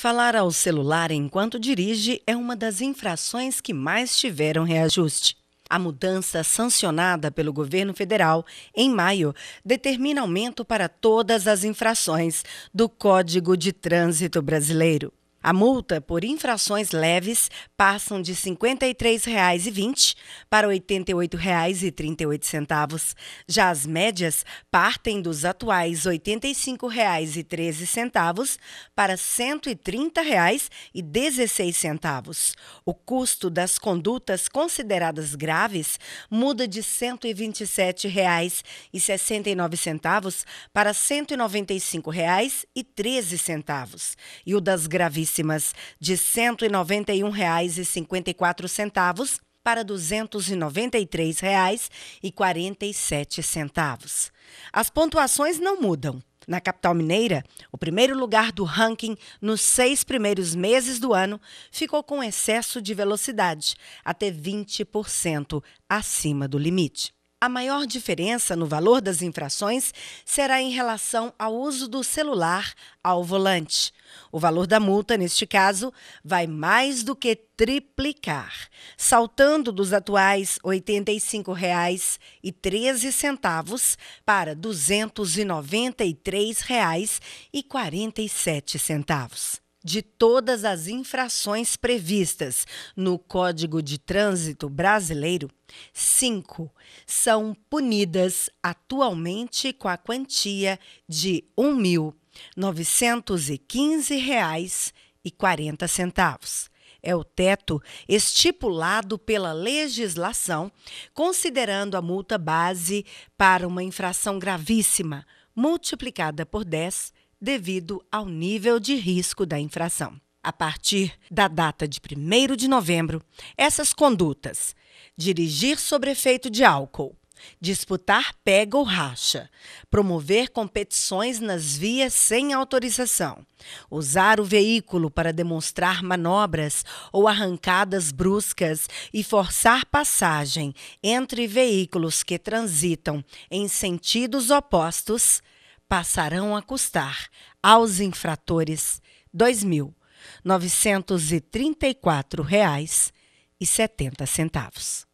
Falar ao celular enquanto dirige é uma das infrações que mais tiveram reajuste. A mudança sancionada pelo governo federal em maio determina aumento para todas as infrações do Código de Trânsito Brasileiro. A multa por infrações leves passam de R$ 53,20 para R$ 88,38. Já as médias partem dos atuais R$ 85,13 para R$ 130,16. O custo das condutas consideradas graves muda de R$ 127,69 para R$ 195,13. E o das gravíssimas baixíssimas, de R$ 191,54 para R$ 293,47. As pontuações não mudam. Na capital mineira, o primeiro lugar do ranking nos seis primeiros meses do ano ficou com excesso de velocidade, até 20% acima do limite. A maior diferença no valor das infrações será em relação ao uso do celular ao volante. O valor da multa, neste caso, vai mais do que triplicar, saltando dos atuais R$ 85,13 para R$ 293,47 de todas as infrações previstas no Código de Trânsito Brasileiro, cinco são punidas atualmente com a quantia de R$ 1.915,40. É o teto estipulado pela legislação, considerando a multa base para uma infração gravíssima multiplicada por 10 devido ao nível de risco da infração. A partir da data de 1 de novembro, essas condutas: dirigir sobre efeito de álcool, disputar pega ou racha, promover competições nas vias sem autorização, usar o veículo para demonstrar manobras ou arrancadas bruscas e forçar passagem entre veículos que transitam em sentidos opostos passarão a custar aos infratores R$ 2.934,70.